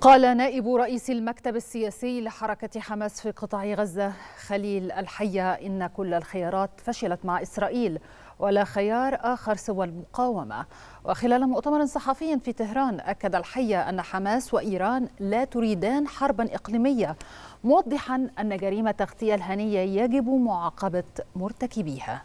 قال نائب رئيس المكتب السياسي لحركة حماس في قطاع غزة خليل الحية إن كل الخيارات فشلت مع إسرائيل ولا خيار آخر سوى المقاومة وخلال مؤتمر صحفي في طهران أكد الحية أن حماس وإيران لا تريدان حربا إقليمية موضحا أن جريمة اغتيال هنية يجب معاقبة مرتكبيها